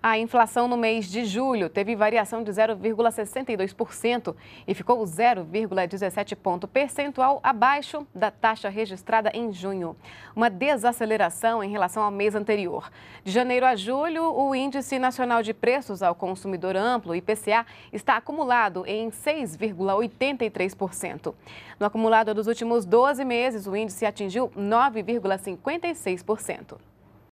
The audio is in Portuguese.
A inflação no mês de julho teve variação de 0,62% e ficou 0,17 ponto percentual abaixo da taxa registrada em junho. Uma desaceleração em relação ao mês anterior. De janeiro a julho, o Índice Nacional de Preços ao Consumidor Amplo, IPCA, está acumulado em 6,83%. No acumulado dos últimos 12 meses, o índice atingiu 9,56%.